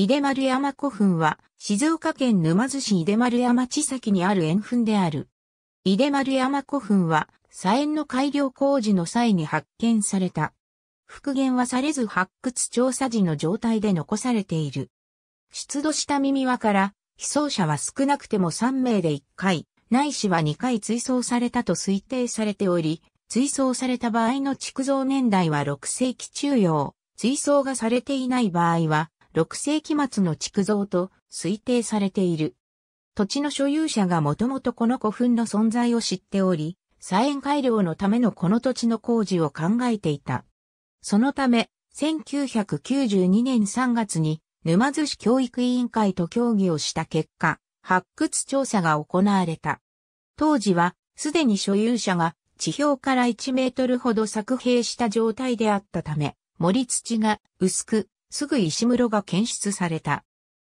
井出丸山古墳は、静岡県沼津市井出丸山地崎にある円墳である。井出丸山古墳は、左縁の改良工事の際に発見された。復元はされず発掘調査時の状態で残されている。出土した耳輪から、被葬者は少なくても3名で1回、ないしは2回追葬されたと推定されており、追葬された場合の築造年代は6世紀中央、追葬がされていない場合は6世紀末の築造と推定されている。土地の所有者がもともとこの古墳の存在を知っており、再園改良のためのこの土地の工事を考えていた。そのため、1992年3月に沼津市教育委員会と協議をした結果、発掘調査が行われた。当時は、すでに所有者が地表から1メートルほど作兵した状態であったため、森土が薄く、すぐ石室が検出された。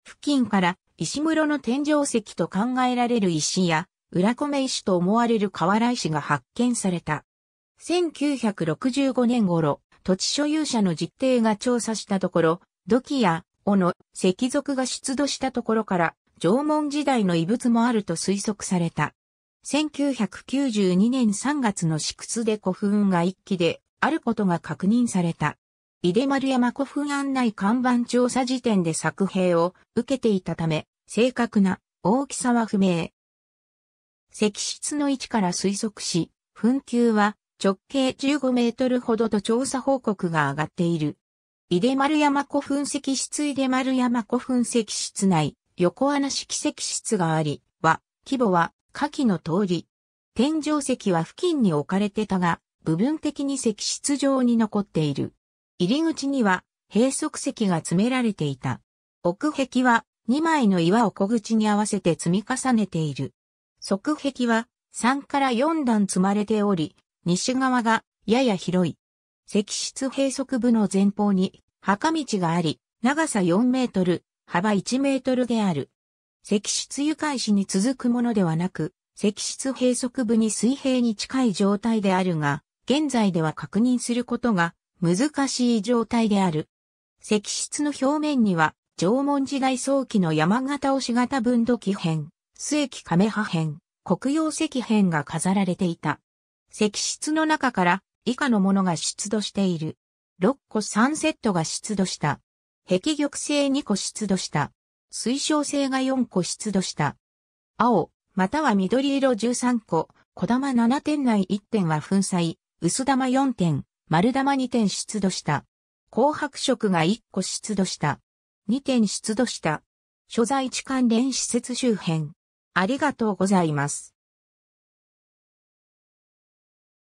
付近から石室の天井石と考えられる石や、裏米石と思われる瓦石が発見された。1965年頃、土地所有者の実定が調査したところ、土器や、尾の石族が出土したところから、縄文時代の遺物もあると推測された。1992年3月の試屈で古墳が一気であることが確認された。井出丸山古墳案内看板調査時点で作兵を受けていたため、正確な大きさは不明。石室の位置から推測し、墳丘は直径15メートルほどと調査報告が上がっている。井出丸山古墳石室井出丸山古墳石室内、横穴式石室があり、は、規模は下記の通り。天井石は付近に置かれてたが、部分的に石室上に残っている。入り口には閉塞石が詰められていた。奥壁は2枚の岩を小口に合わせて積み重ねている。側壁は3から4段積まれており、西側がやや広い。石室閉塞部の前方に墓道があり、長さ4メートル、幅1メートルである。石室湯石に続くものではなく、石室閉塞部に水平に近い状態であるが、現在では確認することが難しい状態である。石室の表面には、縄文時代早期の山形押し型分土器編、末期亀破編、黒曜石編が飾られていた。石室の中から以下のものが出土している。6個3セットが出土した。壁玉製2個出土した。水晶製が4個出土した。青、または緑色13個、小玉7点内1点は粉砕、薄玉4点、丸玉2点出土した。紅白色が1個出土した。2点出土した。所在地関連施設周辺。ありがとうございます。